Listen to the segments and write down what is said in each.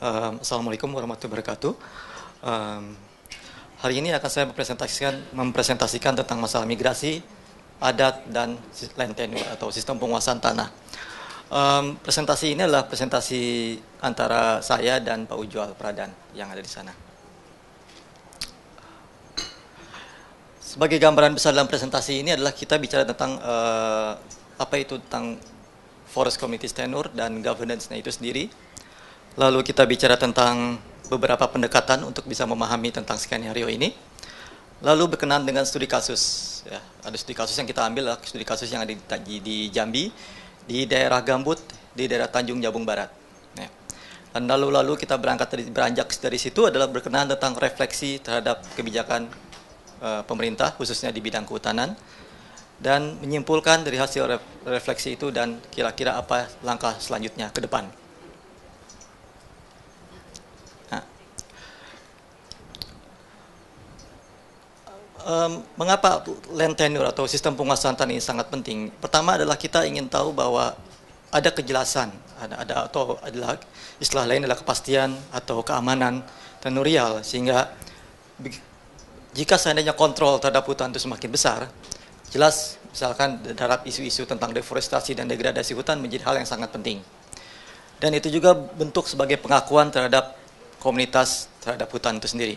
Um, Assalamualaikum warahmatullahi wabarakatuh. Um, hari ini akan saya mempresentasikan, mempresentasikan tentang masalah migrasi, adat, dan land tenure atau sistem penguasaan tanah. Um, presentasi ini adalah presentasi antara saya dan Pak Ujual Pradan yang ada di sana. Sebagai gambaran besar dalam presentasi ini adalah kita bicara tentang uh, apa itu tentang forest Committee tenure dan governance-nya itu sendiri Lalu kita bicara tentang beberapa pendekatan untuk bisa memahami tentang skenario ini. Lalu berkenaan dengan studi kasus. Ya, ada studi kasus yang kita ambil, studi kasus yang ada di, di Jambi, di daerah Gambut, di daerah Tanjung Jabung Barat. Ya. Dan lalu lalu kita berangkat dari beranjak dari situ adalah berkenaan tentang refleksi terhadap kebijakan uh, pemerintah khususnya di bidang kehutanan dan menyimpulkan dari hasil refleksi itu dan kira-kira apa langkah selanjutnya ke depan. um, mengapa land tenure atau sistem penguasaan tanah ini sangat penting? Pertama adalah kita ingin tahu bahwa ada kejelasan, ada, ada atau adalah istilah lain adalah kepastian atau keamanan tenurial sehingga jika seandainya kontrol terhadap hutan itu semakin besar, jelas misalkan terhadap isu-isu tentang deforestasi dan degradasi hutan menjadi hal yang sangat penting. Dan itu juga bentuk sebagai pengakuan terhadap komunitas terhadap hutan itu sendiri.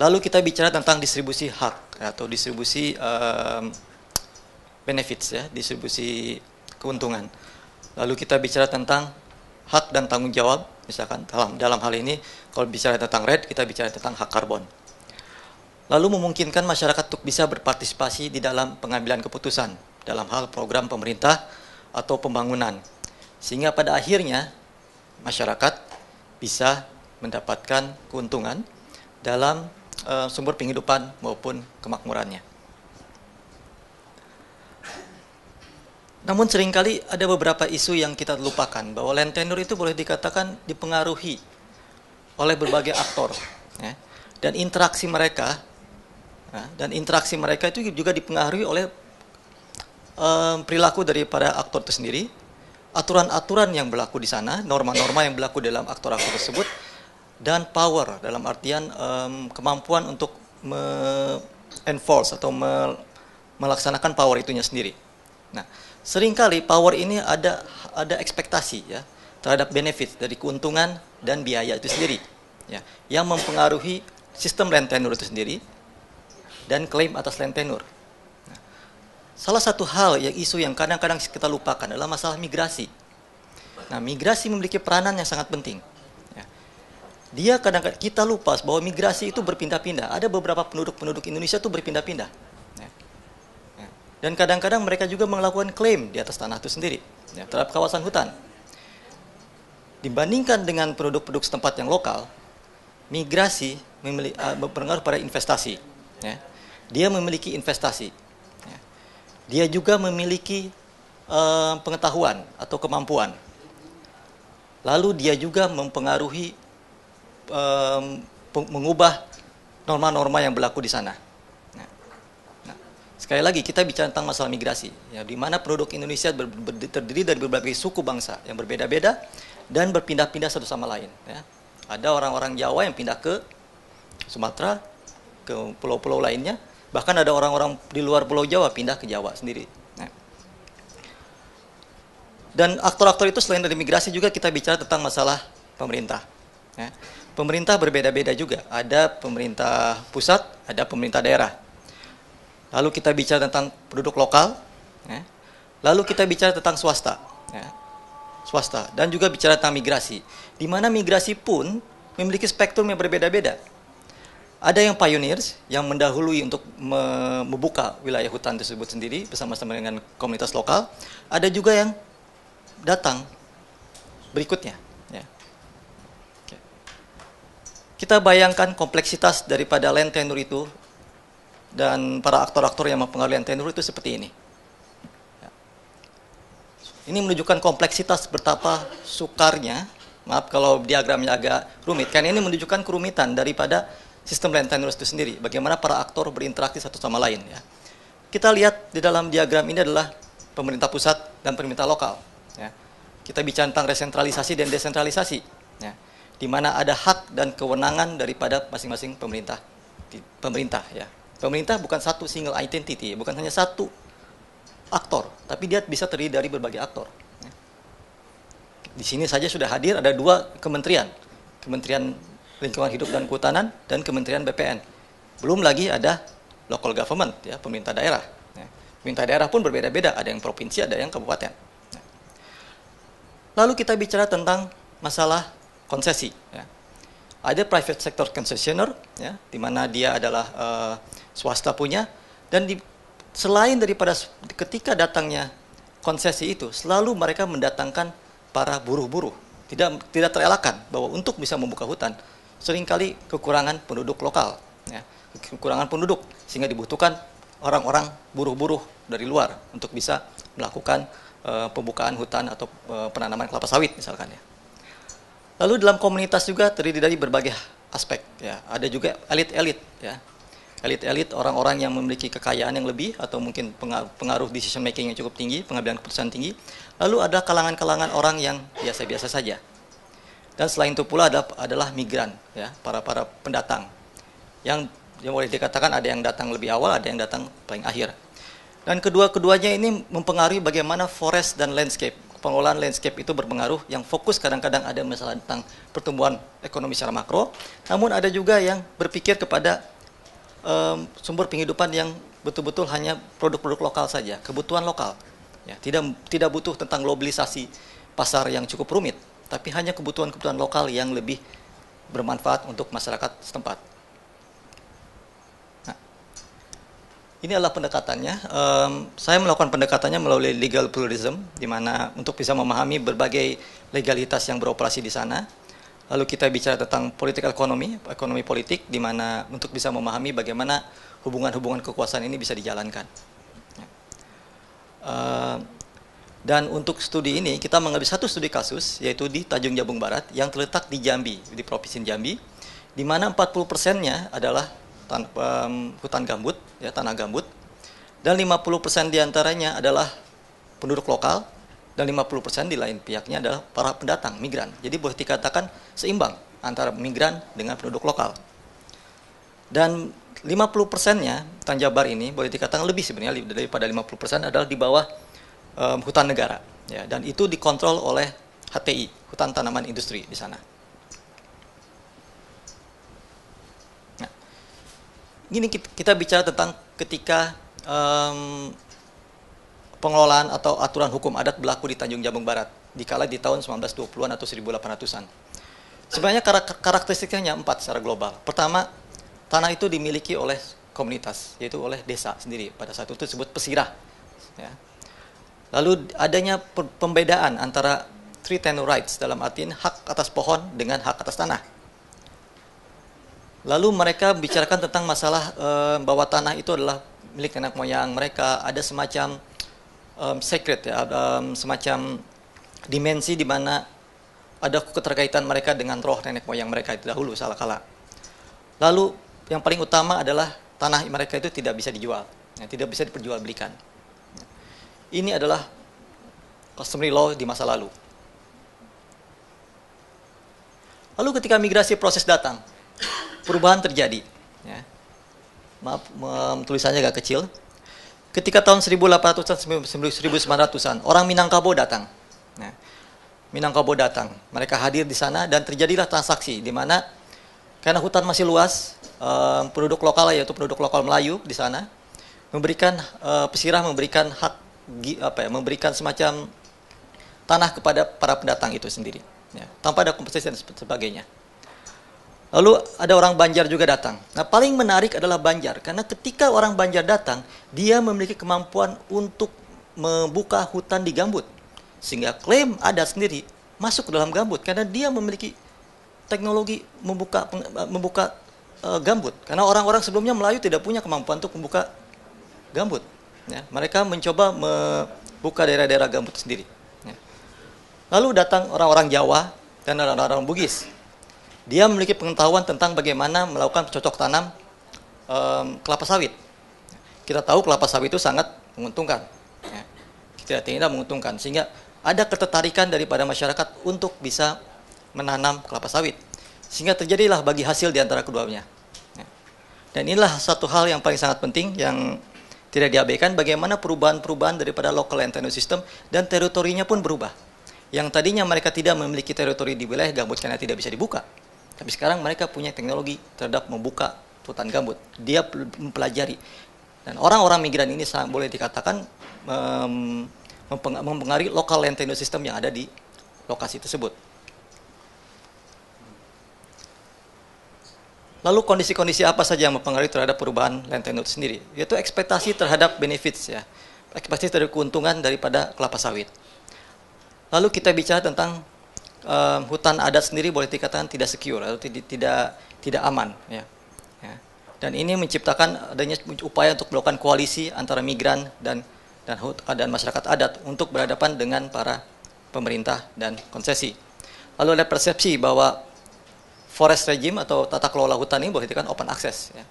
Lalu kita bicara tentang distribusi hak atau distribusi um, benefits ya, distribusi keuntungan. Lalu kita bicara tentang hak dan tanggung jawab, misalkan dalam dalam hal ini kalau bicara tentang red kita bicara tentang hak karbon. Lalu memungkinkan masyarakat untuk bisa berpartisipasi di dalam pengambilan keputusan dalam hal program pemerintah atau pembangunan. Sehingga pada akhirnya masyarakat bisa mendapatkan keuntungan dalam Eh, sumber penghidupan maupun kemakmurannya. Namun seringkali ada beberapa isu yang kita lupakan bahwa land tenure itu boleh dikatakan dipengaruhi oleh berbagai aktor ya. dan interaksi mereka ya, dan interaksi mereka itu juga dipengaruhi oleh um, perilaku daripada aktor itu sendiri, aturan-aturan yang berlaku di sana, norma-norma yang berlaku dalam aktor-aktor tersebut dan power dalam artian um, kemampuan untuk enforce atau me melaksanakan power itunya sendiri. Nah, seringkali power ini ada ada ekspektasi ya terhadap benefit dari keuntungan dan biaya itu sendiri ya yang mempengaruhi sistem land itu sendiri dan klaim atas land Nah, salah satu hal yang isu yang kadang-kadang kita lupakan adalah masalah migrasi. Nah, migrasi memiliki peranan yang sangat penting dia kadang-kadang kita lupa bahwa migrasi itu berpindah-pindah. Ada beberapa penduduk-penduduk Indonesia itu berpindah-pindah. Ya. Ya. Dan kadang-kadang mereka juga melakukan klaim di atas tanah itu sendiri ya, terhadap kawasan hutan. Dibandingkan dengan penduduk-penduduk setempat yang lokal, migrasi memiliki, uh, eh, berpengaruh pada investasi. Dia memiliki investasi. Dia juga memiliki eh, pengetahuan atau kemampuan. Lalu dia juga mempengaruhi um, mengubah norma-norma yang berlaku di sana. Nah, nah, sekali lagi kita bicara tentang masalah migrasi, ya, di mana produk Indonesia ber, ber, terdiri dari berbagai suku bangsa yang berbeda-beda dan berpindah-pindah satu sama lain. Ya. Ada orang-orang Jawa yang pindah ke Sumatera, ke pulau-pulau lainnya, bahkan ada orang-orang di luar Pulau Jawa pindah ke Jawa sendiri. Nah. Dan aktor-aktor itu selain dari migrasi juga kita bicara tentang masalah pemerintah. Ya pemerintah berbeda-beda juga. Ada pemerintah pusat, ada pemerintah daerah. Lalu kita bicara tentang penduduk lokal, ya. lalu kita bicara tentang swasta, ya. swasta, dan juga bicara tentang migrasi. Di mana migrasi pun memiliki spektrum yang berbeda-beda. Ada yang pioneers yang mendahului untuk membuka wilayah hutan tersebut sendiri bersama-sama dengan komunitas lokal. Ada juga yang datang berikutnya kita bayangkan kompleksitas daripada land tenure itu dan para aktor-aktor yang mempengaruhi land tenure itu seperti ini. Ya. Ini menunjukkan kompleksitas betapa sukarnya, maaf kalau diagramnya agak rumit, karena ini menunjukkan kerumitan daripada sistem land tenure itu sendiri, bagaimana para aktor berinteraksi satu sama lain. Ya. Kita lihat di dalam diagram ini adalah pemerintah pusat dan pemerintah lokal. Ya. Kita bicara tentang resentralisasi dan desentralisasi di mana ada hak dan kewenangan daripada masing-masing pemerintah pemerintah ya. Pemerintah bukan satu single identity, bukan hanya satu aktor, tapi dia bisa terdiri dari berbagai aktor. Ya. Di sini saja sudah hadir ada dua kementerian, Kementerian Lingkungan Hidup dan Kehutanan dan Kementerian BPN. Belum lagi ada local government ya, pemerintah daerah. Ya. Pemerintah daerah pun berbeda-beda, ada yang provinsi, ada yang kabupaten. Ya. Lalu kita bicara tentang masalah konsesi. Ya. Ada private sector concessioner, ya, di mana dia adalah uh, swasta punya, dan di, selain daripada ketika datangnya konsesi itu, selalu mereka mendatangkan para buruh-buruh. Tidak tidak terelakkan bahwa untuk bisa membuka hutan, seringkali kekurangan penduduk lokal, ya, kekurangan penduduk, sehingga dibutuhkan orang-orang buruh-buruh dari luar untuk bisa melakukan uh, pembukaan hutan atau uh, penanaman kelapa sawit misalkan ya. Lalu dalam komunitas juga terdiri dari berbagai aspek ya. Ada juga elit-elit ya. Elit-elit orang-orang yang memiliki kekayaan yang lebih atau mungkin pengaruh decision making yang cukup tinggi, pengambilan keputusan tinggi. Lalu ada kalangan-kalangan orang yang biasa-biasa saja. Dan selain itu pula ada adalah migran ya, para para pendatang yang yang boleh dikatakan ada yang datang lebih awal, ada yang datang paling akhir. Dan kedua-keduanya ini mempengaruhi bagaimana forest dan landscape pengelolaan landscape itu berpengaruh yang fokus kadang-kadang ada masalah tentang pertumbuhan ekonomi secara makro, namun ada juga yang berpikir kepada um, sumber penghidupan yang betul-betul hanya produk-produk lokal saja, kebutuhan lokal. Ya, tidak tidak butuh tentang globalisasi pasar yang cukup rumit, tapi hanya kebutuhan-kebutuhan lokal yang lebih bermanfaat untuk masyarakat setempat. Ini adalah pendekatannya. Um, saya melakukan pendekatannya melalui legal pluralism, di mana untuk bisa memahami berbagai legalitas yang beroperasi di sana. Lalu kita bicara tentang politik ekonomi, ekonomi politik, di mana untuk bisa memahami bagaimana hubungan-hubungan kekuasaan ini bisa dijalankan. Uh, dan untuk studi ini kita mengambil satu studi kasus yaitu di Tanjung Jabung Barat yang terletak di Jambi, di Provinsi Jambi, di mana 40 persennya adalah tan um, hutan gambut, ya tanah gambut. Dan 50% diantaranya adalah penduduk lokal dan 50% di lain pihaknya adalah para pendatang, migran. Jadi boleh dikatakan seimbang antara migran dengan penduduk lokal. Dan 50 persennya tanjabar ini boleh dikatakan lebih sebenarnya daripada 50 persen adalah di bawah um, hutan negara ya dan itu dikontrol oleh HTI hutan tanaman industri di sana gini kita bicara tentang ketika um, pengelolaan atau aturan hukum adat berlaku di Tanjung Jabung Barat dikala di tahun 1920-an atau 1800-an. Sebenarnya karakteristiknya empat secara global. Pertama, tanah itu dimiliki oleh komunitas, yaitu oleh desa sendiri. Pada saat itu disebut pesirah. Ya. Lalu adanya pembedaan antara three tenure rights dalam artian hak atas pohon dengan hak atas tanah. Lalu mereka bicarakan tentang masalah bawah eh, bahwa tanah itu adalah milik nenek moyang mereka. Ada semacam um, secret ya, um, semacam dimensi di mana ada keterkaitan mereka dengan roh nenek moyang mereka itu dahulu salah kala. Lalu yang paling utama adalah tanah mereka itu tidak bisa dijual, ya, tidak bisa diperjualbelikan. Ini adalah customary law di masa lalu. Lalu ketika migrasi proses datang, perubahan terjadi. Ya. Maaf, tulisannya agak kecil. Ketika tahun 1800-an, 1900-an, orang Minangkabau datang. Ya. Minangkabau datang. Mereka hadir di sana dan terjadilah transaksi di mana karena hutan masih luas, eh, penduduk lokal yaitu penduduk lokal Melayu di sana memberikan eh, pesirah memberikan hak apa ya, memberikan semacam tanah kepada para pendatang itu sendiri, ya, tanpa ada kompensasi dan sebagainya. Lalu ada orang Banjar juga datang. Nah, paling menarik adalah Banjar karena ketika orang Banjar datang, dia memiliki kemampuan untuk membuka hutan di gambut. Sehingga klaim ada sendiri masuk ke dalam gambut karena dia memiliki teknologi membuka eh, membuka uh, gambut. Karena orang-orang sebelumnya Melayu tidak punya kemampuan untuk membuka gambut. Ya, mereka mencoba membuka daerah-daerah gambut sendiri. Ya. Lalu datang orang-orang Jawa dan orang-orang Bugis dia memiliki pengetahuan tentang bagaimana melakukan cocok tanam um, kelapa sawit. Kita tahu kelapa sawit itu sangat menguntungkan. Ya. Tidak tidak menguntungkan sehingga ada ketertarikan daripada masyarakat untuk bisa menanam kelapa sawit. Sehingga terjadilah bagi hasil di antara keduanya. Ya. Dan inilah satu hal yang paling sangat penting yang tidak diabaikan bagaimana perubahan-perubahan daripada local land tenure system dan teritorinya pun berubah. Yang tadinya mereka tidak memiliki teritori di wilayah gambut karena tidak bisa dibuka tapi sekarang mereka punya teknologi terhadap membuka hutan gambut. Dia mempelajari. Dan orang-orang migran ini sangat boleh dikatakan mempengaruhi lokal land tenure system yang ada di lokasi tersebut. Lalu kondisi-kondisi apa saja yang mempengaruhi terhadap perubahan land tenure sendiri? Yaitu ekspektasi terhadap benefits ya, ekspektasi terhadap keuntungan daripada kelapa sawit. Lalu kita bicara tentang um, hutan adat sendiri boleh dikatakan tidak secure atau tidak tidak aman ya. ya. Dan ini menciptakan adanya upaya untuk melakukan koalisi antara migran dan dan dan masyarakat adat untuk berhadapan dengan para pemerintah dan konsesi. Lalu ada persepsi bahwa forest regime atau tata kelola hutan ini boleh dikatakan open access ya.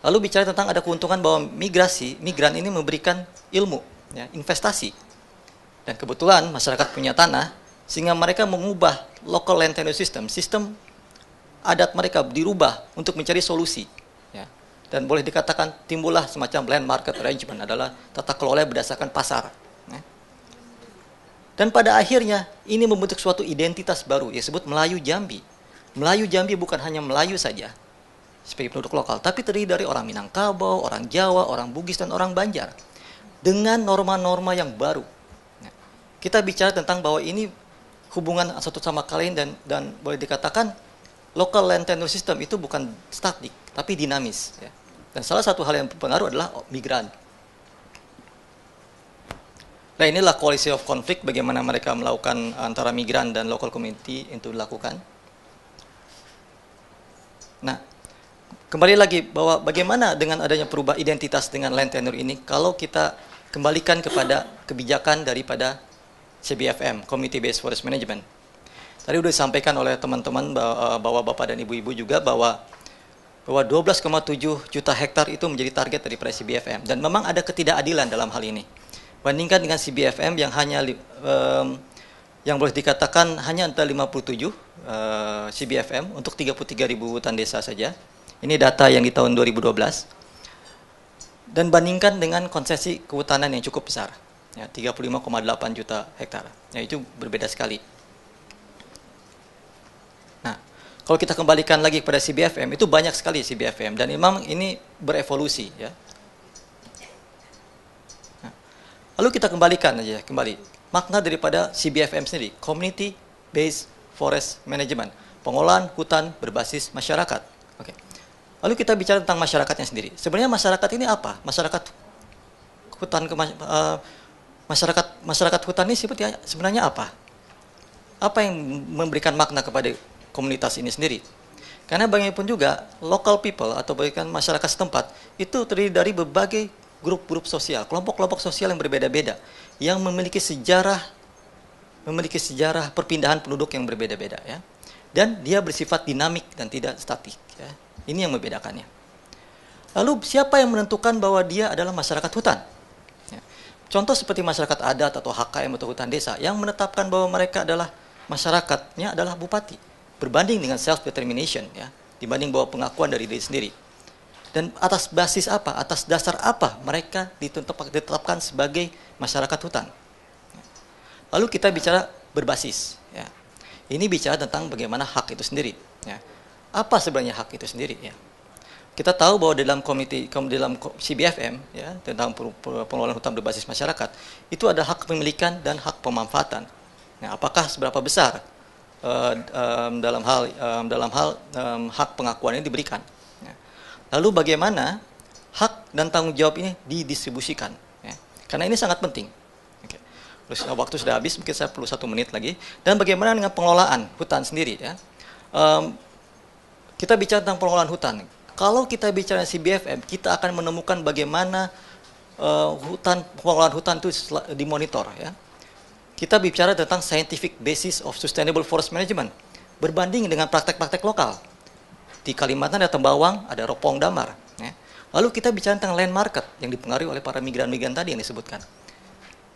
Lalu bicara tentang ada keuntungan bahwa migrasi, migran ini memberikan ilmu, ya, investasi. Dan kebetulan masyarakat punya tanah, sehingga mereka mengubah local land tenure system, sistem adat mereka dirubah untuk mencari solusi. Ya. Dan boleh dikatakan timbullah semacam land market arrangement adalah tata kelola berdasarkan pasar. Ya. Dan pada akhirnya ini membentuk suatu identitas baru, yang disebut Melayu Jambi. Melayu Jambi bukan hanya Melayu saja sebagai penduduk lokal, tapi terdiri dari orang Minangkabau, orang Jawa, orang Bugis, dan orang Banjar. Dengan norma-norma yang baru. Ya. Kita bicara tentang bahwa ini hubungan satu sama lain dan dan boleh dikatakan local land tenure system itu bukan statik tapi dinamis ya. Dan salah satu hal yang berpengaruh adalah migran. Nah inilah koalisi of conflict bagaimana mereka melakukan antara migran dan local community itu dilakukan. Nah kembali lagi bahwa bagaimana dengan adanya perubahan identitas dengan land tenure ini kalau kita kembalikan kepada kebijakan daripada CBFM, Community Based Forest Management. Tadi sudah disampaikan oleh teman-teman bahwa e, Bapak dan Ibu-ibu juga bahwa bahwa 12,7 juta hektar itu menjadi target dari presi BFM dan memang ada ketidakadilan dalam hal ini. Bandingkan dengan CBFM yang hanya um, yang boleh dikatakan hanya antara 57 uh, CBFM untuk 33 ribu hutan desa saja. Ini data yang di tahun 2012. Dan bandingkan dengan konsesi kehutanan yang cukup besar ya 35,8 juta hektar. Ya itu berbeda sekali. Nah, kalau kita kembalikan lagi kepada CBFM itu banyak sekali CBFM dan memang ini berevolusi ya. Nah, lalu kita kembalikan aja kembali makna daripada CBFM sendiri, Community Based Forest Management, pengolahan hutan berbasis masyarakat. Oke. Lalu kita bicara tentang masyarakatnya sendiri. Sebenarnya masyarakat ini apa? Masyarakat hutan ke, eh, masyarakat masyarakat hutan ini sebetulnya sebenarnya apa? Apa yang memberikan makna kepada komunitas ini sendiri? Karena bagaimanapun juga local people atau bahkan masyarakat setempat itu terdiri dari berbagai grup-grup sosial, kelompok-kelompok sosial yang berbeda-beda yang memiliki sejarah memiliki sejarah perpindahan penduduk yang berbeda-beda ya. Dan dia bersifat dinamik dan tidak statik ya. Ini yang membedakannya. Lalu siapa yang menentukan bahwa dia adalah masyarakat hutan? Contoh seperti masyarakat adat atau HKM atau hutan desa yang menetapkan bahwa mereka adalah masyarakatnya adalah bupati berbanding dengan self determination ya dibanding bahwa pengakuan dari diri sendiri. Dan atas basis apa, atas dasar apa mereka ditetapkan sebagai masyarakat hutan? Lalu kita bicara berbasis. Ya. Ini bicara tentang bagaimana hak itu sendiri. Ya. Apa sebenarnya hak itu sendiri? Ya kita tahu bahwa dalam komite dalam CBFM ya tentang pengelolaan hutan berbasis masyarakat itu ada hak pemilikan dan hak pemanfaatan. Nah, apakah seberapa besar uh, um, dalam hal um, dalam hal um, hak pengakuan ini diberikan? Ya. Lalu bagaimana hak dan tanggung jawab ini didistribusikan? Ya. Karena ini sangat penting. Oke. Eh, waktu sudah habis, mungkin saya perlu satu menit lagi. Dan bagaimana dengan pengelolaan hutan sendiri? Ya, um, kita bicara tentang pengelolaan hutan kalau kita bicara CBFM, kita akan menemukan bagaimana uh, hutan pengelolaan hutan itu dimonitor ya. Kita bicara tentang scientific basis of sustainable forest management berbanding dengan praktek-praktek lokal. Di Kalimantan ada tembawang, ada ropong damar. Ya. Lalu kita bicara tentang land market yang dipengaruhi oleh para migran-migran tadi yang disebutkan.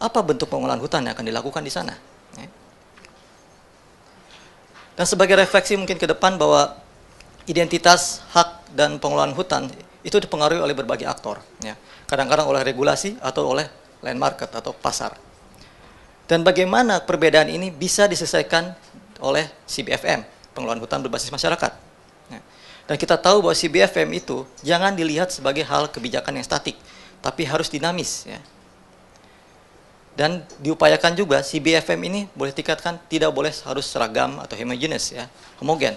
Apa bentuk pengelolaan hutan yang akan dilakukan di sana? Ya? Dan sebagai refleksi mungkin ke depan bahwa identitas, hak, dan pengelolaan hutan itu dipengaruhi oleh berbagai aktor. Ya. Kadang-kadang oleh regulasi atau oleh land market atau pasar. Dan bagaimana perbedaan ini bisa diselesaikan oleh CBFM, pengelolaan hutan berbasis masyarakat. Ya. Dan kita tahu bahwa CBFM itu jangan dilihat sebagai hal kebijakan yang statik, tapi harus dinamis. Ya. Dan diupayakan juga CBFM ini boleh dikatakan tidak boleh harus seragam atau homogenis, ya, homogen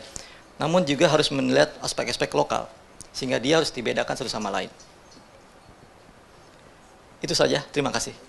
namun juga harus melihat aspek-aspek lokal, sehingga dia harus dibedakan satu sama lain. Itu saja, terima kasih.